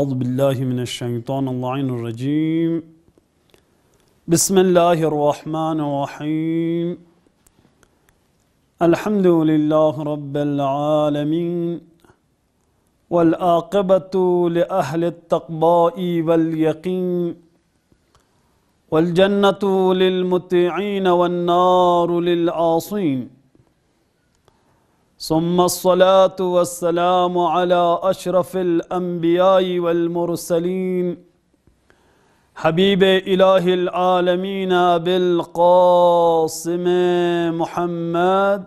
أعوذ بالله من الشيطان اللعين الرجيم بسم الله الرحمن الرحيم الحمد لله رب العالمين والآقبة لأهل التقباء واليقين والجنة للمتعين والنار للعاصين ثم الصلاة والسلام على أشرف الأنبياء والمرسلين حبيب إله العالمين بالقاسم محمد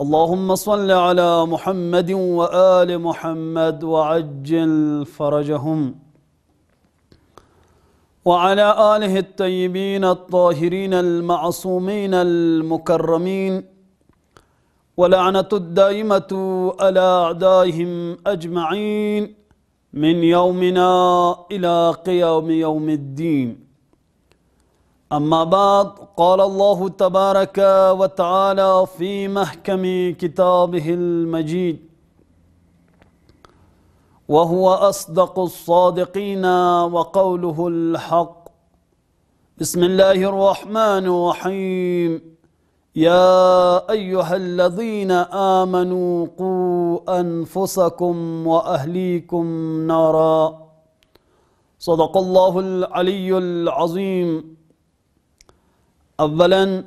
اللهم صل على محمد وآل محمد وعجل فرجهم وعلى آله الطيبين الطاهرين المعصومين المكرمين ولعنة الدائمة على أعدائهم أجمعين من يومنا إلى قيام يوم الدين أما بعد قال الله تبارك وتعالى في محكم كتابه المجيد وهو أصدق الصادقين وقوله الحق بسم الله الرحمن الرحيم يا ايها الذين امنوا قوا انفسكم واهليكم نارا صدق الله العلي العظيم اولا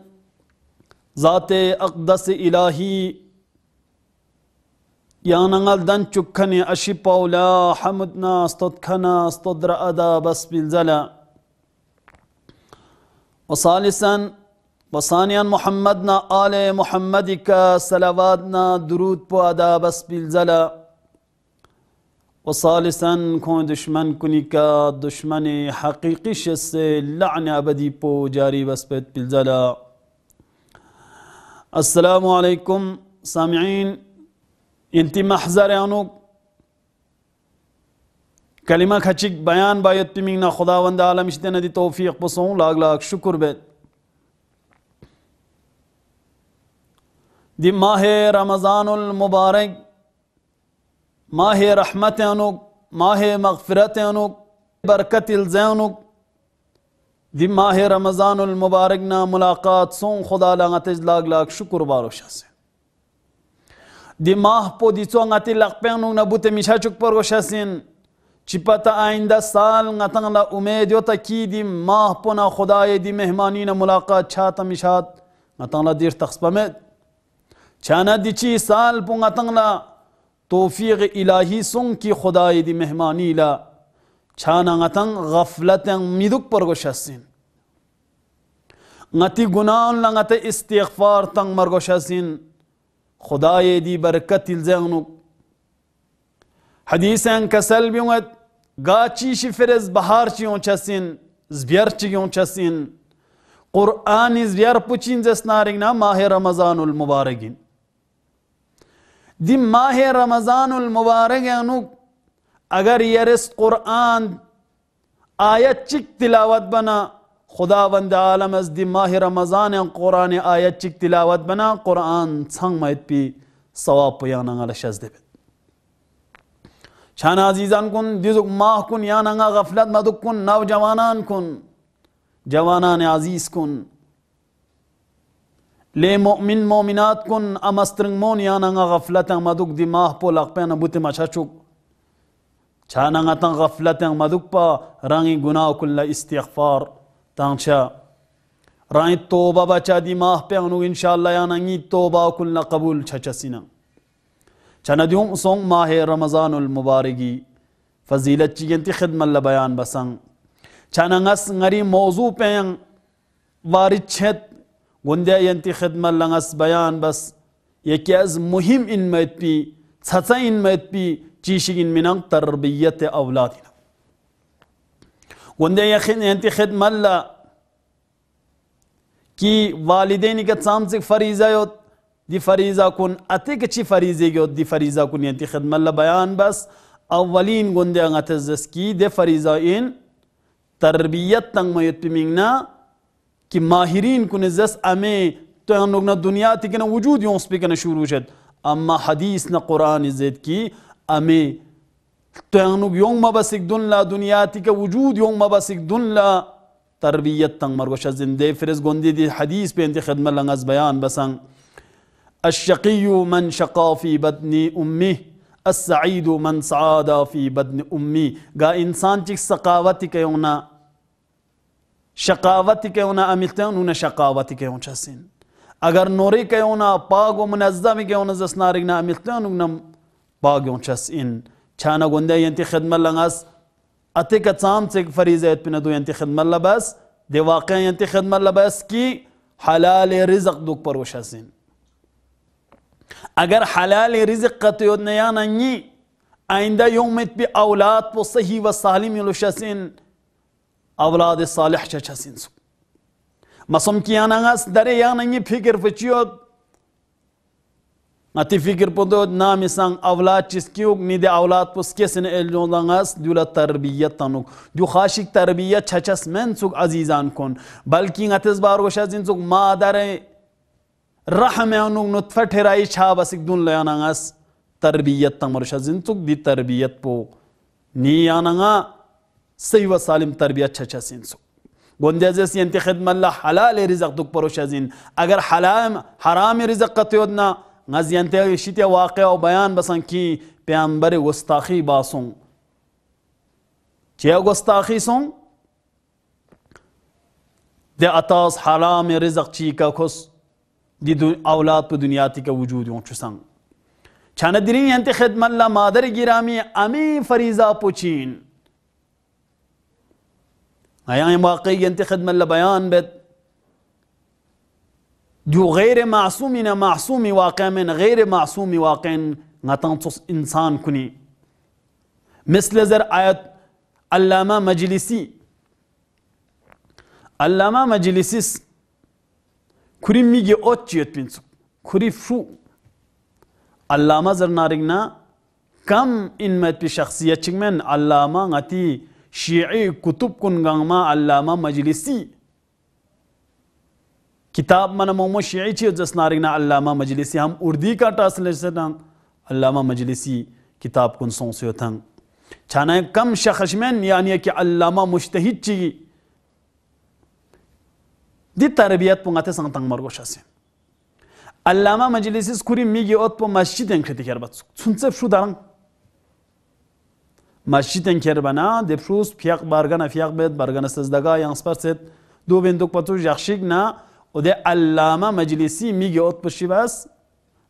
ذات اقدس الهي دن چکھنے اشپاو لا حمدنا استدخنا استدر ادا بس بالزلا وثالثا بسانیان محمدنا آل محمدی کا سلواتنا درود پو ادا بس بالزلا و ثالثا کون دشمن کنی کا دشمن حقیقی شس لعن ابدی پو جاری بس پیت بالزلا السلام علیکم سامعین انتی محضر انو کلمہ کچک بیان بایت پیمین خداوند عالم شدن دی توفیق بسون لاغ لاغ شکر بیت دی ماہ رمضان المبارک ماہ رحمت انک ماہ مغفرت انک برکت الزینک دی ماہ رمضان المبارک نا ملاقات سون خدا لانت لاگ لاگ شکر بارو شاہ سے دی ماہ پو دی چو انگتی لگ پینوک نبوت میشہ چک پر گوشہ سین چی پتا آئندہ سال انگتن لا امید یو تا کی دی ماہ پو نا خدای دی مہمانی نا ملاقات چھاتا میشات انگتن لا دیر تخص پمید چانا دیچی سال پونگتنگ لا توفیق الہی سنگ کی خدای دی مہمانی لا چانا غتنگ غفلتنگ میدک پر گوشستین غتی گناہن لنگت استغفار تنگ مرگوشستین خدای دی برکت الزنگ حدیث ان کسل بیونت گاچی شی فرز بہار چی اون چسین زبیر چی اون چسین قرآن زبیر پچین زسنارنگ ماہ رمضان المبارکین دی ماه رمضان المبارک انو اگر یرس قرآن آیت چک تلاوت بنا خداوند عالم از دی ماه رمضان قرآن آیت چک تلاوت بنا قرآن سنگ مایت پی ثواب پیان انگل شزده بید شان عزیزان کن دیزک ماه کن یان انگا غفلت مدک کن نوجوانان کن جوانان عزیز کن لي مؤمن مؤمنات كن أما سترنمون يانا غفلتا مدوك دماغ بولاق بينا بوتي ما شاشوك چانا غتن غفلتا مدوك با راني گناه كل استغفار تانشا راني توبة بچا دماغ بيانو إن شاء الله يانا ني توبة كل قبول چا چچسينا چنا ديوم سون ماه رمضان المباركي فضيلت خدم خدمة لبيان بسن چنا غس غري موضوع بيان وارد چھت گنده ینتی خدمت لنگس بیان بس یکی از مهم این مید بی چچا این مید بی چیشگین منان تربیت اولادینا گنده ینتی خدمت لنگس کی والدین کا چانس فریضہ یوت دی فریضہ کن اتے کچی فریضے گیوت دی فریضہ کن ینتی خدمت اللہ بیان بس اولین گندے انگتزس کی دے فریضہ این تربیت تنگ میت که ماهرین کنه زس امي تو هنگنا دنیا تکنه وجود یونس بکنه شروع شد اما حدیث نه قرآن زد کی امه تو هنگ ما مبسک دن لا دنیا تک وجود ما مبسک دن لا تربیت تنگ مروش زنده فرز گندی دی حدیث پیند خدمت لنگ از بیان بسن الشقي من شقا في بدن أمه السعيد من سعاد في بدن أمي گا إنسان چك سقاوتك يونا شقاوتی که اونا عملتن اونا شقاوتی که اون چسین اگر نوری که اونا پاگ و منظمی که اونا زسناری نه عملتن اونا پاگ اون چسین چانا گنده ینتی خدمت لنگاس اتی کتام چک فریزیت پی ندو ینتی خدمت لبس دی واقع ینتی خدمت لبس کی حلال رزق دوک پروش هستین اگر حلال رزق قطعیت نیان انی آینده یومیت بی اولاد پو صحیح و سالم یلوش هستین اولاد صالح چچا سنسو مسم کی کیان انگاس درے یان انگی فکر فچیو اتی فکر پندو نام سان اولاد چس کیوک نی دے اولاد پس کسن الجون انگاس دولا تربیت تنوک جو خاشک تربیت چچس من سوک عزیزان کن بلکی اتس بار گوشا زین سوک مادر رحم انوک نطفہ ٹھرائی چھا بسک دون لیان انگاس تربیت تمرشا زین سوک دی تربیت پو نی یان انگاس سي سالم تربية چچا سينسو گوندیز اس انت خدمت الله حلال رزق دک پروش ازین اگر حلال حرام رزق قطیودنا غز انت شیت واقع و بیان بسن کی پیامبر گستاخی باسون چه گستاخی سون ده اتاس حرام رزق چی کا کس دی اولاد په دنیا تی کا وجود یون چسن چانه درین انت خدمت الله مادر گرامی امی فریضا پوچین هاي يعني واقعيا تخدم لبيان بد دو غير معصومين معصومي واقع من غير معصومي واقع نتنصص إنسان كني مثل زر آيات علامة مجلسي علامة مجلسي كري ميجي أوتشيت بنسو كري فو علامة زر نارينا كم إنمت بشخصية من علامة نتي شیعی کتب کنگانما علامہ مجلسی کتاب من مومو شیعی چی جس نارگنا علامہ مجلسی ہم اردی کا ٹاسل سنن علامہ مجلسی کتاب کن سون سے تھن چھانا کم شخشمن یعنی کہ علامہ مشتہد چی دی تربیت پنگاتے سنگ تنگ مرگو شاسے علامہ مجلسی سکوری میگی اوت پو مسجد انکھتی کر بات سنسف شو دارنگ Maşşiten kerbana deprus piyak bargana fiyak bet bargana sezdaga yansparset du benduk patu yakşigna o de allama meclisi migi ot pışivas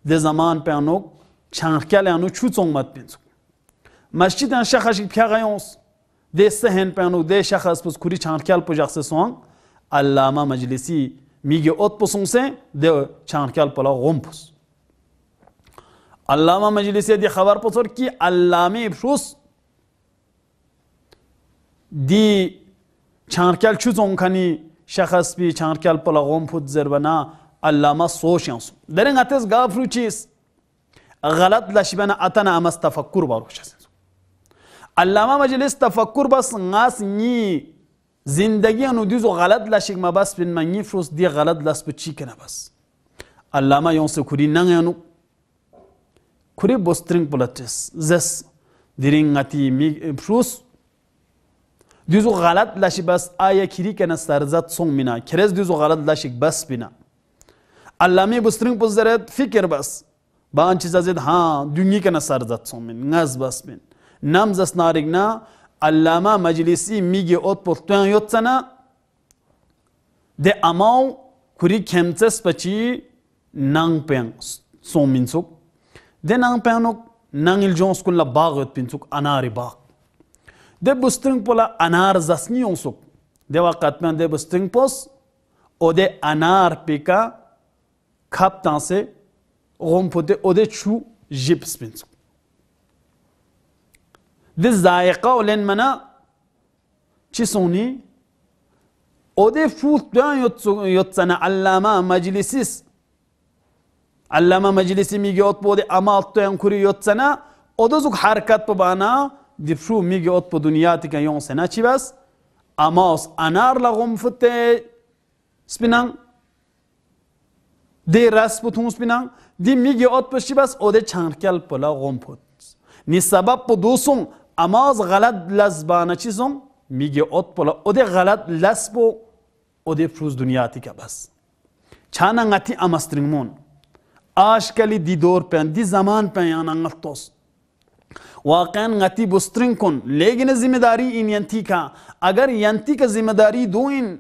de zaman peanok çankkale anu çu çongmat benzuk. Maşşiten şakaşik piyak ayons de sehen peanok de şakas pus kuri çankkal pujakse soğan allama meclisi میگه اوت پسونسه ده چانکال پلا غم پس علامه مجلسی دی خبر پسور کی علامه ابشوس di çarkel çüz onkani şahıs bi çarkel pala gomput zerbana allama soşyansu. Derin ates gafru çiz. غلط لشبنا اتنا امس تفکر باروش است علامه مجلس تفکر بس غاس نی زندگی انو دیزو غلط لشک ما بس بن من فروس دی غلط لس به چی کنه بس علامه یون سکوری نن انو کوری بوسترینگ بلاتس زس درینگاتی می فروس دیزو غلط لاشی بس آیا کری کنه سرزت سون مینا کرز دیزو غلط لاشی بس بینا علامی بسترنگ پزدرد فکر بس با آن چیز ازید ها دنیا کنه سرزت سون مین نز بس مین نمز اس نارگنا علامه مجلسی میگه اوت پرتوان یوت سنا ده اماو کری کمتس پچی نانگ پیان سون مین سوک ده نانگ پیانوک نانگ الجونس کن لباغ یوت پین سوک اناری باغ de bu string pola anar zasni yonsuk. De vakatmen de bu string pos o de anar pika kaptanse rompote o de çu jip spinsuk. De zayika olen mena çisoni o de fut dön yotsana allama meclisis allama majlisi migi ot bu o de ama alt dön kuri yotsana o da zuk harkat bu bana دیپشو میگه ات په دنیا تی که یون سنه چی بس اماس انار لغم فتی سپینن دی رس بتون سپینن دی میگه ات پشی بس چند چنرکل پلا غم پد نی سبب پو دوسون اماز غلط لزبانه چیزون میگه ات پلا دی غلط لسب او دی پروز دنیا تی که بس چانه غتی امسترنگمون آشکلی دی دور پین دی زمان پین یعنی غلط واقعا غتی بسترین کن لیکن ذمہ داری این ینتی کا اگر ینتی کا ذمہ داری دو این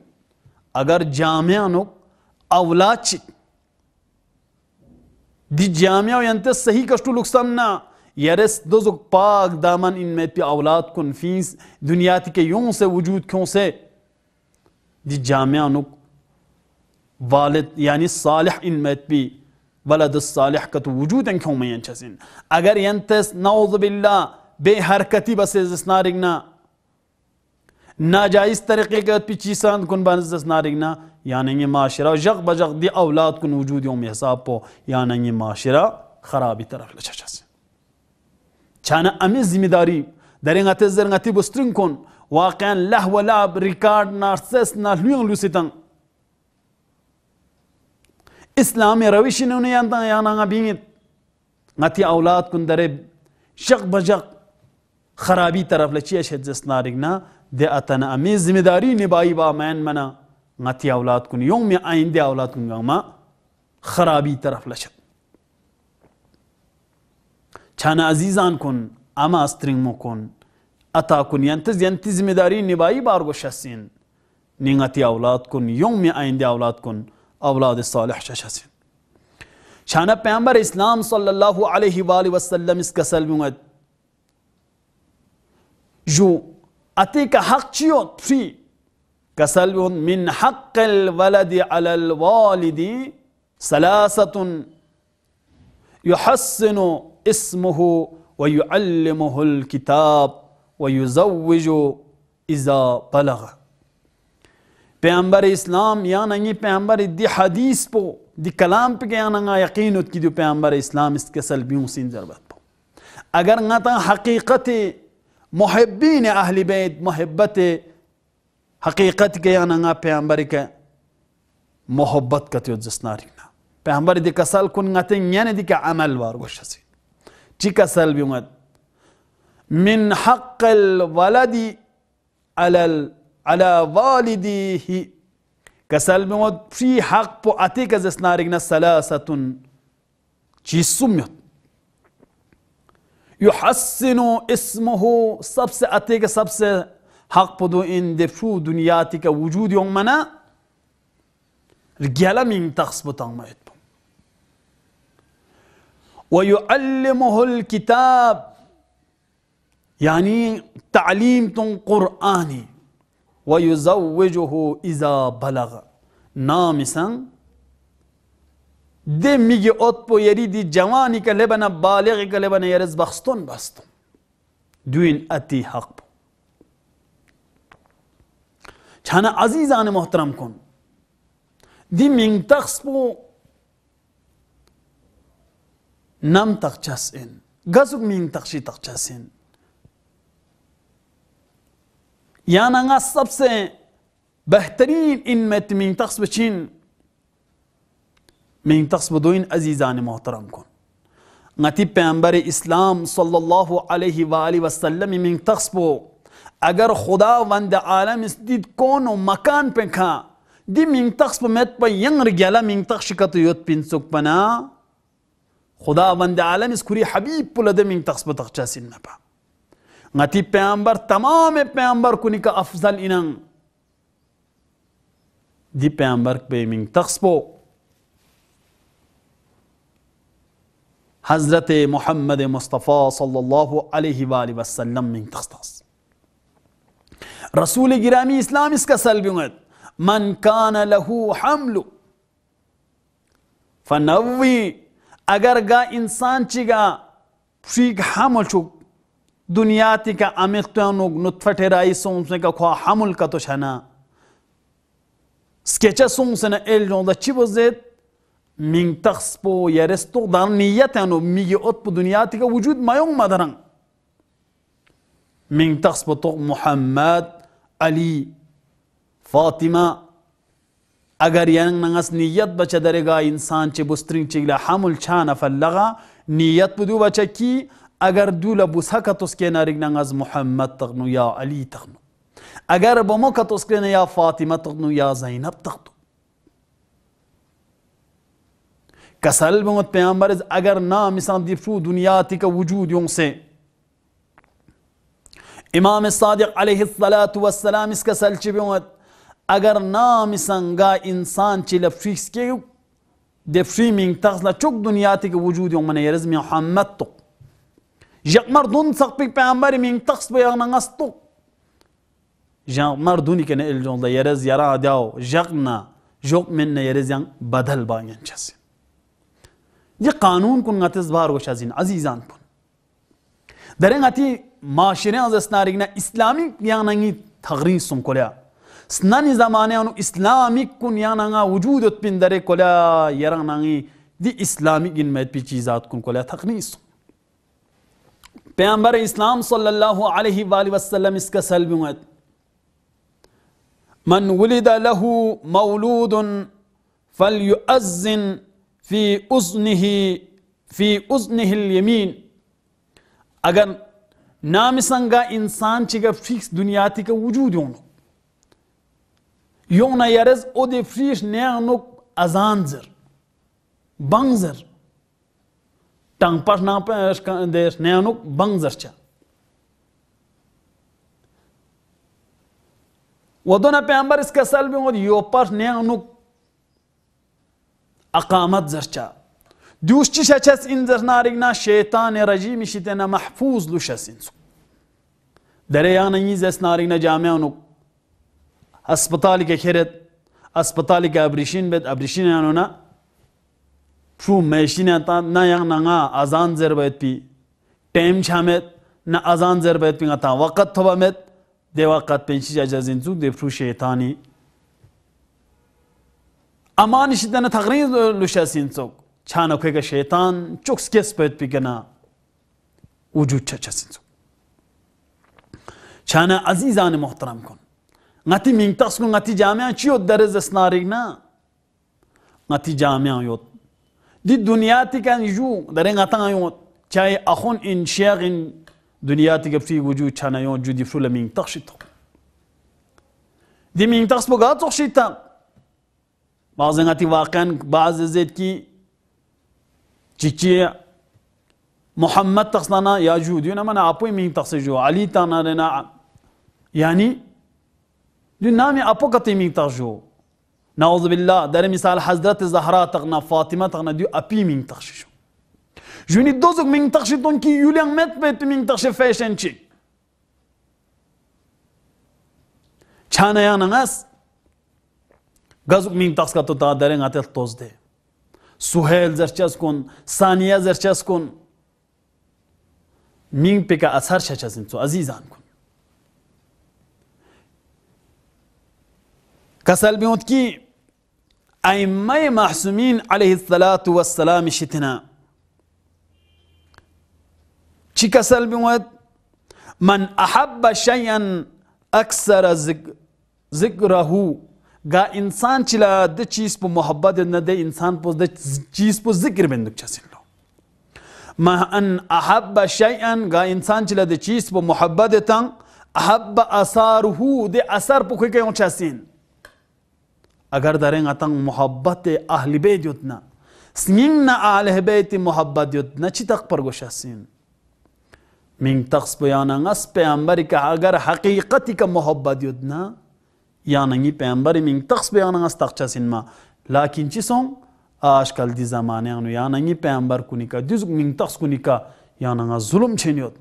اگر جامعانو اولاد چی دی جامعہ و ینتی صحیح کشتو لکسام نا یرس دوزو پاک دامن این میں پی اولاد کن فیس دنیا تی کے یوں سے وجود کیوں سے دی جامعانو والد یعنی صالح ان میں پی ولد الصالح كتو وجودا كوميان چسين اگر ينتس نعوذ بالله بے حرکتی بسیز اسنارگنا ناجائز طریقے کے پیچھی سند کن بنز اسنارگنا یعنی معاشرہ جغ بجغ دی اولاد کن وجود یوم حساب پو یعنی معاشرہ خرابی طرف لچا چسين چانا امی ذمہ داری درنگتی زرنگتی بسترن کن واقعا لہو لاب ریکارڈ نارسس نالویان لوسیتن اسلامی رویشی نونه یاندا یانا بینید نتی اولاد کن داره شق بجق خرابی طرف لچی اشد زسنارگنا ده اتن امی زمداری نبایی با من منا نتی اولاد کن یوم آین ده اولاد کن ما خرابی طرف لشد چان عزیزان کن اما استرنگ مو کن اتا کن ینتز ینتز مداری نبایی بارگو شسین نینگتی اولاد کن یوم آین ده اولاد کن اولاد صالح شش هستن شانه پیغمبر اسلام صلی الله علیه و آله و اس کسل میومد جو کا حق چیو تری کسل من حق الولد على الوالد ثلاثه يحسن اسمه ويعلمه الكتاب ويزوج اذا بلغ پیغمبر اسلام یا ننگی پیغمبر دی حدیث پو دی کلام پہ گیا ننگا یقین ات کی دی پیغمبر اسلام اس کے سلبیوں سین ضربت پو اگر نہ تا حقیقت محبین اہل بیت محبت حقیقت کے ننگا پیغمبر کے محبت کتیو جسناری نا پیغمبر دی کسل کن نتے یعنی دی کہ عمل وار گوش سی چی کسل بیومت من حق الولد علی الولد على كسل موت في حق بو أتيك زسنارقنا ثلاثة سميت يحسن اسمه سبس أتيك سبس حق دو إن دفشو دنياتك وجود يوم منا رجالا من تخص بتعمل ويعلمه الكتاب يعني تعليم قرآني ve yuzavvicuhu iza balaga. Namisen de migi ot po yeri di cevani ke lebene balighi ke lebene yeriz bakston baston. Düğün eti hak bu. Çana azizane muhterem kon. Di min taks bu nam takçasın. Gazuk min takşi takçasın. یانا نگا سب سے بہترین انمت من تقص بچین من تقص بدوین عزیزان محترم کن نتی پیامبر اسلام صلی اللہ علیہ وآلہ وسلم من تقص بو اگر خدا وند عالم دید کون و مکان پہ کھا دی من تقص پہ میت پہ ینگ رگیالا من تقص شکت یوت پین سک پنا خدا وند عالم اس کوری حبیب پلد من تقص پہ تقچا سن نپا ngati پیامبر تمام kuni ka afzal inang di دی pe ming taxpo حضرت محمد مصطفی صلی الله علیه و آله و من تخصص رسول گرامی اسلام اس کا سلبی من کان لہو حمل فنوی اگر گا انسان چی گا شیگ حمل چک دنیا تی کا امیختوانو نطفہ ٹھیرائی سونسنے کا خواہ حمل کا تو شنا سکیچہ سونسنے ایل جون دا چی بزید من تخص بو يرستو دار نيتانو ميجي اوت بو دنياتك وجود ما يوم مدرن من تخص بو محمد علي فاطمة اگر یعنی نگس نیت بچا درگا انسان چه بسترین چه حمل چانا فلغا نیت بدو بچا کی اگر دوله بوس هکا توسکینا رگنن از محمد تغنو یا علی تغنو اگر با ما توسکینا یا فاطمه تغنو یا زینب تغنو کسل بمت پیامبر اگر نامسان دیفرو دنیا تی که وجود یون سے امام صادق علیه الصلاة والسلام اس کسل چی بمت اگر نامسان گا انسان چی لفریس که دفری من تغسل چک دنیا تی که وجود یون من یرز محمد تغنو جاك مردون سقبك بيغمبري من تقص بيغنا نغسطو جاك مردوني كان الجون ده يرز يرا داو جاكنا جوك من يرز يان بدل بانيان جاسين دي قانون كن غتز بار وشازين عزيزان كن درين غتي معاشرين از اسنارينا اسلامي ياناني تغريسم كلها سناني زمانه انو اسلامي كن يانانا وجودت بين دري كلها يراناني دي اسلامي جنمت بي چيزات كن كلها تغريسم پیامبر اسلام صلی اللہ علیہ وآلہ وسلم اس کا سلب امت من ولد له مولود فلیؤذن فی اذنه فی اذنه الیمین اگر نام سنگا انسان چگا فکس دنیا تی کا وجود ہوں یوں نہ یرز او دے فریش نیغنک ازان زر بنگ زر tangpas nampa des neanuk bang zarcha. ودونا پیغمبر اس کا سلب مود یو پر نیانو اقامت زرچا دوش چی شچس این زر نارگنا شیطان رجیم شیطان محفوظ لوشس انسو دره یان نیز اس نارگنا جامعانو هسپتالی که خیرد هسپتالی که ابریشین بد ابریشین یانونا phru meishchin ata nga yax na nga azan zerbayat pi, tem chhamet, na azan zerbayat pi nga ta waqat thobamet, de waqat pen chichaja zintsog, de phru shetani. Amani shitana taghneez lusha zintsog, chana ko eka shetan chok skes bayat pi kina, ujud chacha zintsog. Chana azizane mohtaram kod, nga ti mingtasgo, nga ti jamiang, chi yod dare دي الدنيا تكن جو درين غطان يوم تشاي أخون إن شاغ دنيا تكب في وجود تشانا يوم جودي فلو من تخشيتو دي من تخش بقى تخشيتا بعض غاتي واقعا بعض زيت كي تشيكي محمد تخصنا يا جو جودينا من أبوي من جو علي تانا يعني دي نامي أبو مين من تخشو نعوذ بالله در مثال حضرت زهرا تغنا فاطمه تغنا ديو ابي مين تخششو جوني دوزك مين تخشتون كي يوليان مت بيت مين تخش فاشن تشي چانا يا نغاس غازك مين تخسكا تو تا درين اتل توز دي سهيل زرچاس كون ثانيه زرچاس كون مين بيكا اثر شچاسن تو عزيزان كون كسل بيوت كي ائمه معصومین علیه الصلاة والسلام شتنا چی کسل بیمود من احب شیئا اکثر ذکره گا انسان چلا د چیز په محبت نه د انسان په د چیز په ذکر بندک چسلو ما ان احب شیئا گا انسان چلا د چیز په محبت تن احب اثاره د اثر په کوي کوم چاسین اگر درین اتن محبت اهل بیت یتنا سنین نا اهل بیت محبت یتنا چی تق پر گوش هستین من تقس بیان اس پیغمبر کا اگر حقیقت کا محبت یتنا یاننگی پیغمبر من تقس بیان اس تقچه سین ما لیکن چی سون آشکل دی زمانه انو یاننگی پیغمبر کونی کا دز من تقس کنی که یاننگا ظلم چنیوت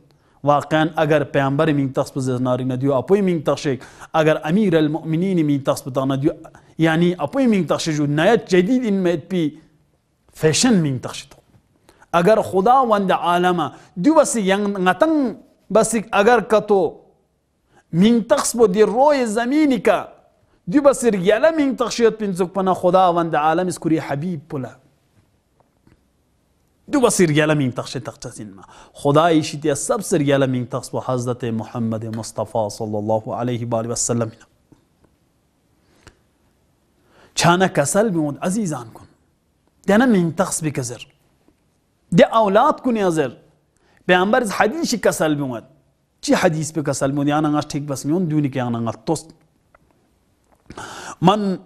واقعا اگر پیامبر مین تخص پز نارین دیو اپوی مین تاشک اگر امیر المؤمنین مین تخص پتان دیو يعني اپوی مین جو نهایت جدید این مت پی فیشن مین تاشتو اگر خدا وند عالم دو بس ینگ نتن بس اگر کتو مین تخص بو دی روی زمینی که دو بس رگیاله مین تخشیت پینزک پنا خدا وند عالم اسکوری حبیب پوله دو بصير يلا مين تخش تختزين ما خدا يشيت يا سب سر يلا مين تخص وحضرت محمد مصطفى صلى الله عليه وآله وسلم كان كسل بمود عزيزان كن دنا مين تخص بكزر ده أولاد كن يزر بأمبر حديث كسل بمود چی حدیث به کسل مون یعنی انگاش ٹھیک بس میون دونی که انا انگاش توست من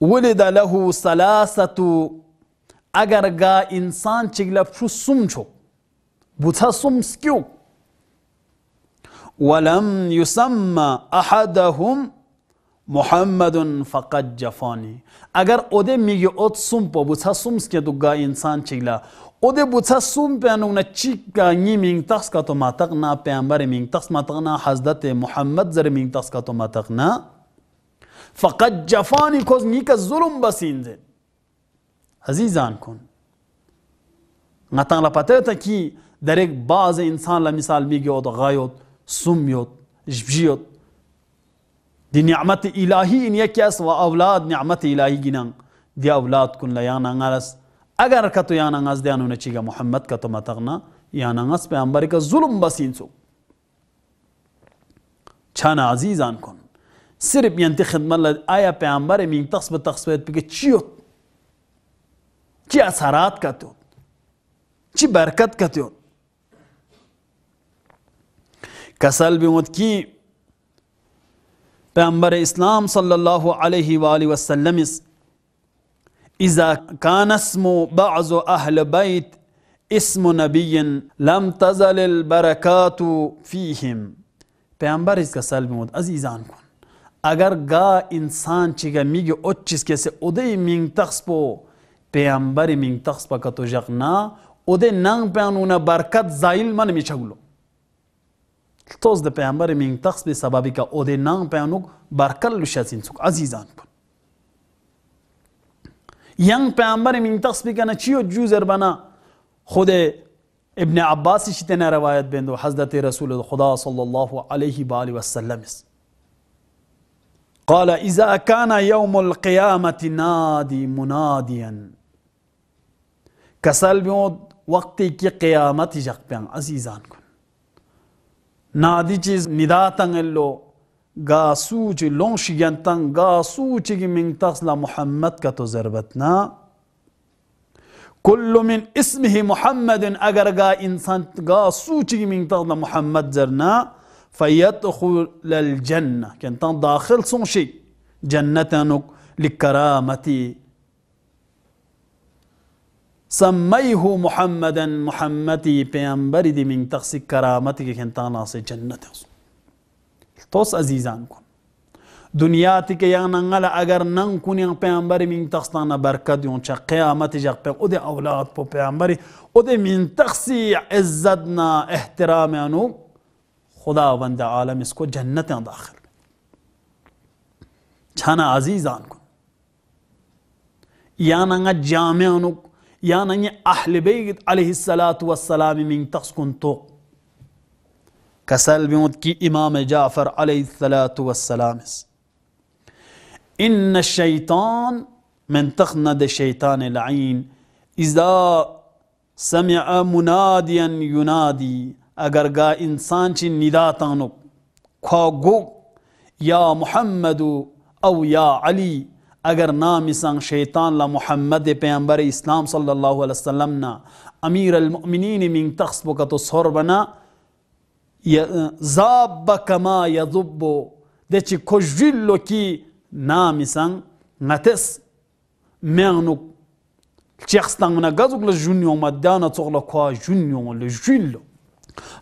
ولد له ثلاثه agar ga insan chigla pru sumcho buta sum skyu ولم يسمى أحدهم محمد فقط جفانی اگر اوده میگه اوت سوم پا بوتا سومس که دوگا انسان چیلا اوده بوتا سوم پیانو نه چی گانی مین تخس کا تو ماتق نا پیامبر مین تخس ماتق نا حضرت محمد زر مین تخس کا تو ماتق نا فقط جفانی کوز نیک ظلم بسینده عزیزان کن نتان لپتت کی در یک بعض انسان لمیسال میگیاد غایت سمیت جبجیت دی نعمت الهی این یکی است و اولاد نعمت الهی گینن دی اولاد کن لیان انگرس اگر کتو یان انگرس دیانو نچیگا محمد کتو متغنا یان انگرس پیامبری که ظلم بسین سو چان عزیزان کن صرف ینتی خدمت لد آیا پیامبر مین تخص به تخصیت بگه چیوت چی اثرات کتون چی برکت کتون کسل بیمود کی پیامبر اسلام صلی اللہ علیہ وآلہ وسلم اس اذا كان اسم بعض اهل بيت اسم نبي لم تزل البركات فيهم پیامبر اس کا سلب مود عزیزان کن اگر گا انسان چیگا میگه اوت چیز کسی اودی مینگ تخص پو پیامبری مینگ تخص پا کتو جغنا او ده ننگ پیانونا برکت زایل من میچگلو توز ده پیامبری مینگ تخص به سببی که او ده ننگ پیانوک برکت لشتین سوک عزیزان پن ینگ پیامبری مینگ تخص بکنه چیو جوزر بنا خود ابن عباسی شتنا روایت بند حضرت رسول خدا صلی الله علیه و آله و سلم است قال إذا كان يوم القيامة نادي مناديا کسل بیود وقتی که قیامتی جق بیان عزیزان کن نادی چیز ندا تنگلو گا سوچ لون شگنتن گا سوچ گی من تسلا محمد کا تو ضربتنا كل من اسمه محمد اگر گا انسان گا سوچ گی من تسلا محمد زرنا فيدخل الجنة كان داخل سنشي جنة لكرامتي سميه محمدا محمدي پیغمبر دي من تقسی کرامتی کے کھنتانا سے جنت توس عزيزان کن دنیا تي کے یان انگل اگر نن کن یان پیامبری من تقسطانا برکت یون چا قیامت جاق پہ او دي اولاد پو پیغمبر او دي من تقسی عزتنا احترام انو خدا بند عالم اس کو جنتیں داخل چھانا عزیزان کن یان انگل جامعانو يعني أهل بيت عليه الصلاة والسلام من تسكن توق كسل بمدكي إمام جعفر عليه الصلاة والسلام إن الشيطان من تخند الشيطان العين إذا سمع مناديا ينادي اگر گا انسان چی نداتانو کھا يا محمد او يا علي اگر نامی سان شیطان لا محمد پیامبر اسلام صلی اللہ علیہ وسلم نا امیر المؤمنین من تخص بکتو سور بنا زاب کما یذب دچی کجلو کی نامی سان نتس مغنو شخص تنگنا گزوگ لجنیو مدانا تغلا کوا جنیو لجلو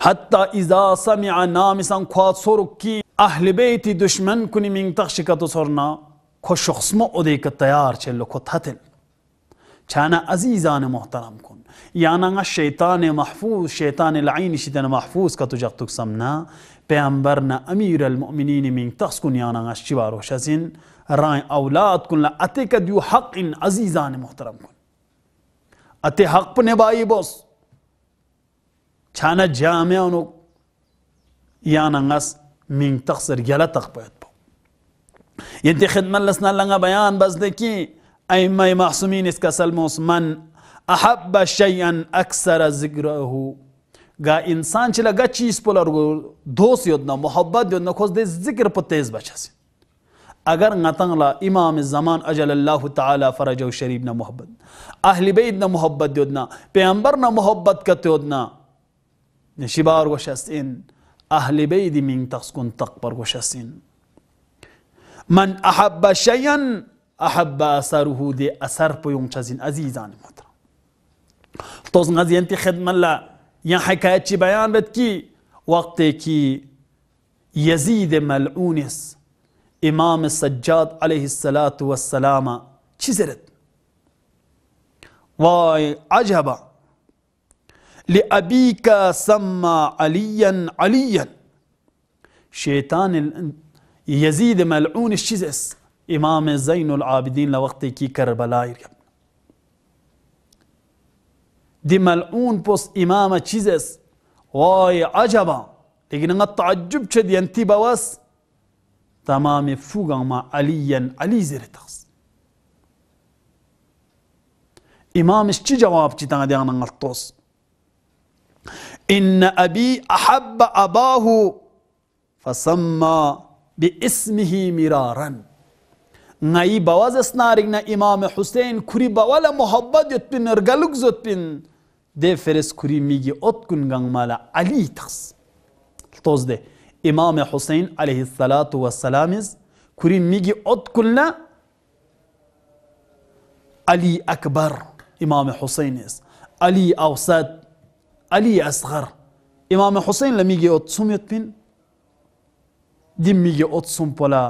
حتى إذا سمع نامسا قوات سركي أهل بيتي دشمن كني من تخشك تصرنا کو شخص ما اودی که تیار چلو کو تتل چانا عزیزان محترم کن یانا شیطان محفوظ شیطان لعین شیطان محفوظ کا که تو سمنا پیغمبر نا امیر المؤمنین من تخص کن یانا شیوارو شزین رائن اولاد کن لعته که دیو حق ان عزیزان محترم کن اته حق نبایی بوس چانا جامعانو یانا من تخصر گلت تخ پیت ينتي خدمة لسنا لنا بيان بس دكي أئمة معصومين اسكسلموس من أحب شيئا أكثر ذكره گا انسان چلا گا چیز پولر گو دوست یودنا محبت یودنا خوز دے ذکر پا تیز بچا سی اگر نتنگ لا امام زمان اجل اللہ تعالی فرج و شریف نا محبت اہل بیت نا محبت یودنا پیغمبر نا محبت کت یودنا نشیبار گوشستین اہل بیت من تخسکن تقبر گوشستین من احب شيئا احب اثره دي اثر بيوم تشازين عزيزان مطر توز غازي انت خدمه لا يا حكايه بيان بتكي وقت كي يزيد ملعونس امام السجاد عليه الصلاه والسلام چزرت واي عجبا لأبيك سمى عليا عليا شيطان يزيد ملعون الشيز اس امام زين العابدين لوقتي كي كربلاء دي ملعون بوس امام الشيز اس واي عجبا لكن التعجب شد ينتي بواس تمام فوق ما عليا علي زير تخص امام شي جواب شي تانا ديانا نغلطوس ان ابي احب اباه فسمى باسمه مرارا نایی باواز اسنارین امام حسین کری باوالا محبت یت بین ارگلوگ زد بین ده فرس کری میگی ات کنگان مالا علی تخص توز ده امام حسین علیه الصلاة والسلام کری میگی ات کنلا علی اکبر امام حسین اس علی اوساد علی اصغر امام حسین لمیگی ات سومیت بین دمي أتصم بولا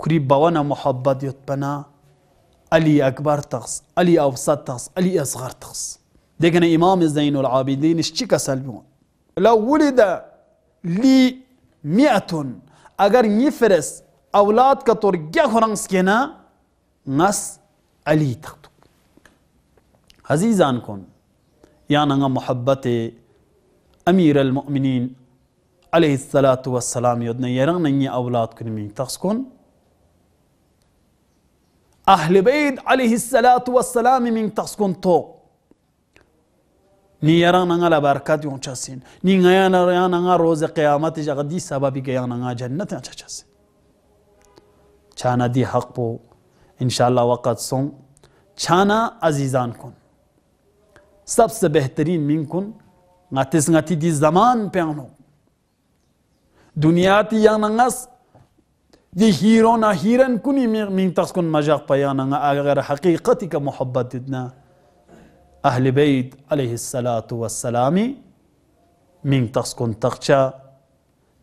كري بوانا محبت يتبنا علي أكبر تغس علي أوسط تغس علي أصغر تغس دقن إمام زين العابدين اش شكا سلبون لو ولد لي مئة اگر نفرس أولاد كتور جهرانس كينا نس علي تخطو كون يعني محبت أمير المؤمنين عليه الصلاة والسلام يدنا يرغنني أولاد كنمين تخسكن أهل بيت عليه الصلاة والسلام من تخسكن توق ni yaran nga la barakat yon chasin ni ngaya na yana nga roze qiyamati jagdi sababi ke yana nga jannat ya chasin chana di haq po inshallah waqt som chana azizan kun sabse behtarin min kun ngatis ngati di zaman pe anok دنياتي يانغس دي هيرونا هيران كوني مين تسكن مجاق بيانا غير حقيقتك محبتنا أهل بيت عليه الصلاة والسلام مين تسكن تقشا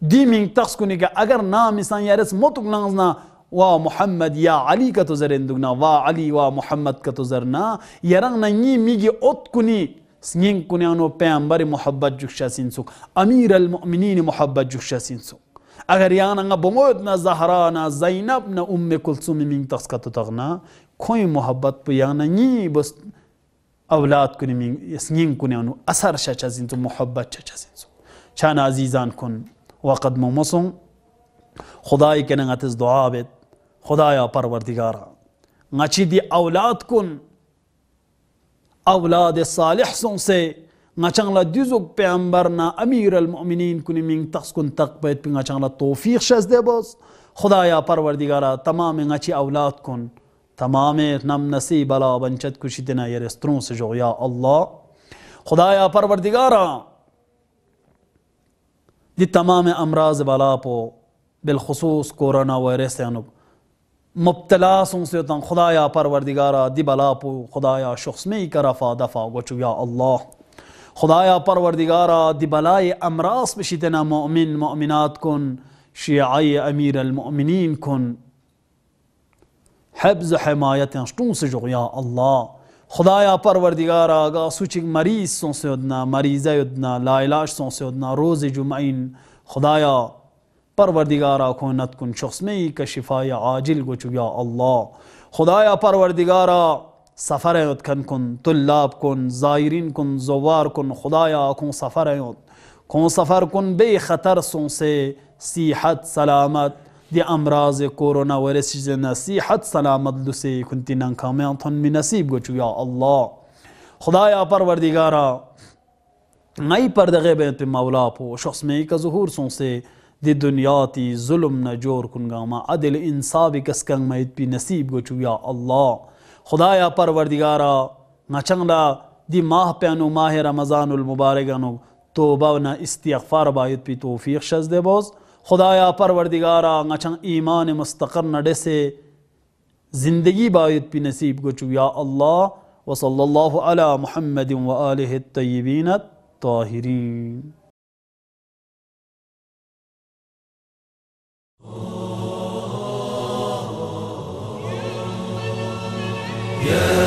دي مين تسكن أجر نام إنسان يرس مطلق نغزنا وا محمد يا علي كتزرندنا وا علي وا محمد كتزرنا يرغنا ني ميجي كوني سنين كنيانو پیغمبر محبت جوشا سينسوك امير المؤمنين محبت جوشا سينسوك اگر یانگا بمود نا زهرا نا زینب نا ام کلثوم من تسکت تغنا کوئی محبت بو یانا نی بس اولاد کنی من سنین کنی اثر شا چازین محبت شا چازین سو چان عزیزان کن وقد مومسون خدای کنن اتز دعا بید خدایا پروردگارا ngachidi aulad kun اولاد صالح سون سي ngachang la dizo پیغمبر نا امیر المؤمنین کنی من تخص کن تق بیت پی ngachang la توفیق شز دے باز خدایا پروردگارا تمام ngachi اولاد کن تمام نم نصیب الا بنچت کشی دنا یر استرون سے جو یا اللہ خدایا پروردگارا دی تمام امراض بلا پو بالخصوص کورونا ویرس انب مبتلا سن سيطان خدايا خدایا پروردگارا دي بلا پو خدایا شخص مي كرفا دفا وچو یا اللہ خدایا پروردگارا دي بلای امراس بشیتنا مؤمن مؤمنات کن شیعی امير المؤمنين کن حبز حمایت شتون سے يا الله خدايا خدایا پروردگارا اگا سوچک مريض سن سيطنا مريضا يدنا لا علاج سن سيطنا ادنا روز جمعین خدايا پروردگارا کند کن چخسمی که شفای عاجل گوچو یا الله خدایا پروردگارا سفر ایوت کن کن طلاب کن زائرین کن زوار کن خدایا کن سفر ایوت کن سفر کن بے خطر سون سے صحت سلامت دی امراض کرونا ویرس جنا صحت سلامت لسے کنتی ننکامیان تن می نصیب گوچو یا الله خدایا پروردگارا نئی پردغے بیت مولا پو شخص میں کا ظہور سون سے دی دنیا تی ظلم نجور کنگا ما عدل انصاب کنگ مہت پی نصیب گوچو یا اللہ خدایا پروردگارا نچنگلا دی ماہ پینو ماہ رمضان المبارکانو توبہ نا استیغفار باید پی توفیق شز دے بوز خدایا پروردگارا نچنگ ایمان مستقر نڈے سے زندگی باید پی نصیب گوچو یا اللہ وصل اللہ علی محمد و آلہ الطیبین الطاہرین Yeah.